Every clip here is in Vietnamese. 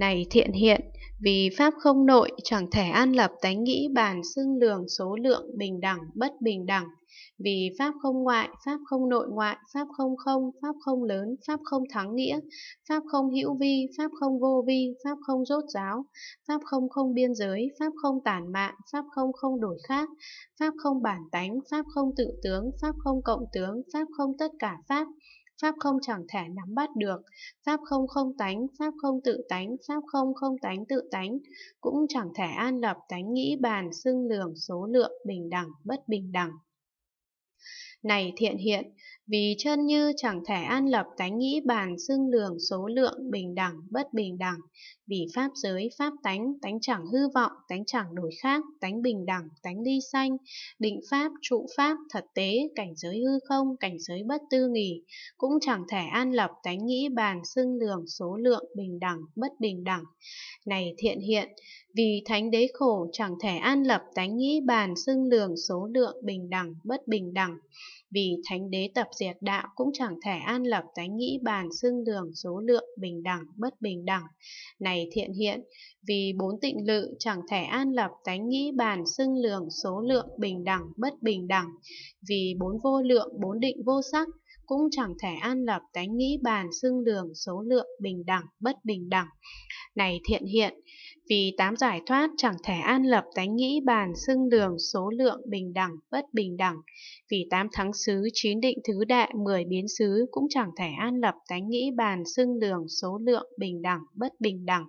Này thiện hiện, vì pháp không nội chẳng thể an lập tánh nghĩ bàn xưng lường số lượng bình đẳng bất bình đẳng. Vì pháp không ngoại, pháp không nội ngoại, pháp không không, pháp không lớn, pháp không thắng nghĩa, pháp không hữu vi, pháp không vô vi, pháp không rốt giáo, pháp không không biên giới, pháp không tản mạng pháp không không đổi khác, pháp không bản tánh, pháp không tự tướng, pháp không cộng tướng, pháp không tất cả pháp, Pháp không chẳng thể nắm bắt được. Pháp không không tánh, Pháp không tự tánh, Pháp không không tánh tự tánh. Cũng chẳng thể an lập tánh nghĩ bàn, xưng lường, số lượng, bình đẳng, bất bình đẳng này thiện hiện, vì chân như chẳng thể an lập tánh nghĩ bàn xưng lường số lượng bình đẳng bất bình đẳng, vì pháp giới pháp tánh, tánh chẳng hư vọng, tánh chẳng đổi khác, tánh bình đẳng, tánh ly sanh, định pháp, trụ pháp, thật tế, cảnh giới hư không, cảnh giới bất tư nghỉ, cũng chẳng thể an lập tánh nghĩ bàn xưng lường số lượng bình đẳng bất bình đẳng. Này thiện hiện, vì thánh đế khổ chẳng thể an lập tánh nghĩ bàn xưng lường số lượng bình đẳng bất bình đẳng. Vì thánh đế tập diệt đạo cũng chẳng thể an lập tánh nghĩ bàn xưng lường số lượng bình đẳng bất bình đẳng. Này thiện hiện, vì bốn tịnh lự chẳng thể an lập tánh nghĩ bàn xưng lường số lượng bình đẳng bất bình đẳng. Vì bốn vô lượng bốn định vô sắc cũng chẳng thể an lập tánh nghĩ bàn xương đường số lượng bình đẳng bất bình đẳng. Này thiện hiện, vì tám giải thoát chẳng thể an lập tánh nghĩ bàn xưng đường số lượng bình đẳng bất bình đẳng. Vì tám thắng xứ chín định thứ đệ mười biến xứ cũng chẳng thể an lập tánh nghĩ bàn xưng đường số lượng bình đẳng bất bình đẳng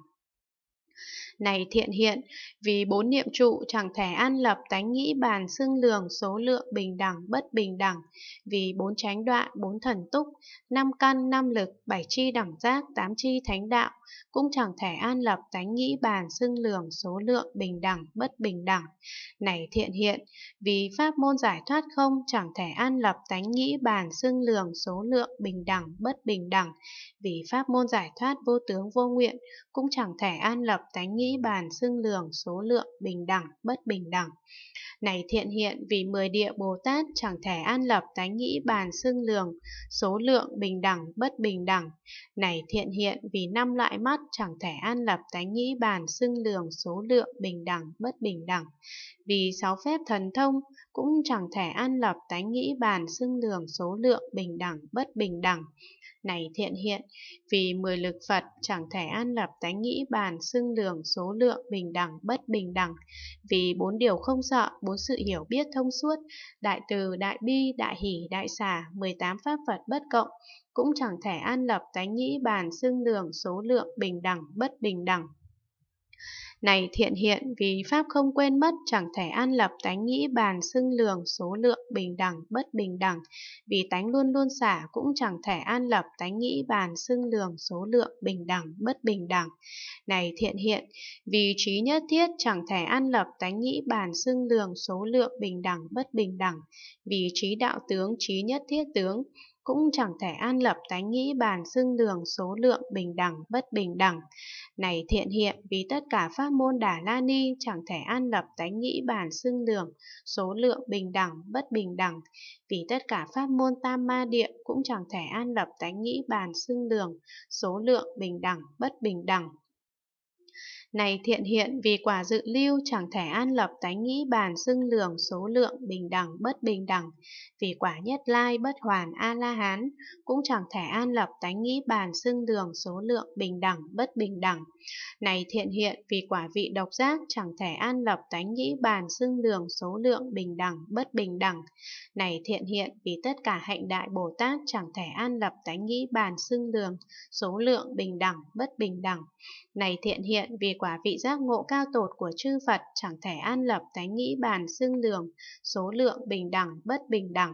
này thiện hiện, vì bốn niệm trụ chẳng thể an lập tánh nghĩ bàn xưng lường số lượng bình đẳng bất bình đẳng, vì bốn chánh đoạn, bốn thần túc, năm căn, năm lực, bảy chi đẳng giác, tám chi thánh đạo, cũng chẳng thể an lập tánh nghĩ bàn xưng lường số lượng bình đẳng bất bình đẳng, này thiện hiện, vì pháp môn giải thoát không chẳng thể an lập tánh nghĩ bàn xưng lường số lượng bình đẳng bất bình đẳng, vì pháp môn giải thoát vô tướng vô nguyện cũng chẳng thể an lập tánh nghĩ kỹ bàn xưng lường số lượng bình đẳng, bất bình đẳng. Này thiện hiện vì mười địa Bồ Tát chẳng thể an lập tánh nghĩ bàn xưng lường, số lượng bình đẳng, bất bình đẳng. Này thiện hiện vì năm loại mắt chẳng thể an lập tánh nghĩ bàn xưng lường số lượng bình đẳng, bất bình đẳng. Vì sáu phép thần thông cũng chẳng thể an lập tánh nghĩ bàn xưng lường số lượng bình đẳng, bất bình đẳng này thiện hiện, vì mười lực Phật chẳng thể an lập tánh nghĩ bàn xưng lường số lượng bình đẳng bất bình đẳng, vì bốn điều không sợ, bốn sự hiểu biết thông suốt, đại từ, đại bi, đại hỷ, đại xả, 18 pháp Phật bất cộng, cũng chẳng thể an lập tánh nghĩ bàn xưng lường số lượng bình đẳng bất bình đẳng. Này thiện hiện vì Pháp không quên mất chẳng thể an lập tánh nghĩ bàn xưng lường số lượng bình đẳng bất bình đẳng, vì tánh luôn luôn xả cũng chẳng thể an lập tánh nghĩ bàn xưng lường số lượng bình đẳng bất bình đẳng. Này thiện hiện vì trí nhất thiết chẳng thể an lập tánh nghĩ bàn xưng lường số lượng bình đẳng bất bình đẳng, vì trí đạo tướng trí nhất thiết tướng cũng chẳng thể an lập tánh nghĩ bàn xưng đường số lượng bình đẳng bất bình đẳng. Này thiện hiện vì tất cả pháp môn đà la ni chẳng thể an lập tánh nghĩ bàn xưng đường số lượng bình đẳng bất bình đẳng. Vì tất cả pháp môn tam ma địa cũng chẳng thể an lập tánh nghĩ bàn xưng đường số lượng bình đẳng bất bình đẳng. Này thiện hiện vì quả dự lưu chẳng thể an lập tánh nghĩ bàn xưng lường số lượng bình đẳng bất bình đẳng, vì quả nhất lai bất hoàn A-la-hán, cũng chẳng thể an lập tánh nghĩ bàn xưng lường số lượng bình đẳng bất bình đẳng. Này thiện hiện vì quả vị độc giác chẳng thể an lập tánh nghĩ bàn xưng lường số lượng bình đẳng bất bình đẳng. Này thiện hiện vì tất cả hạnh đại Bồ Tát chẳng thể an lập tánh nghĩ bàn xưng lường số lượng bình đẳng bất bình đẳng. Này thiện hiện nguyện vì quả vị giác ngộ cao tột của chư Phật chẳng thể an lập tánh nghĩ bàn xương lường, số lượng bình đẳng bất bình đẳng.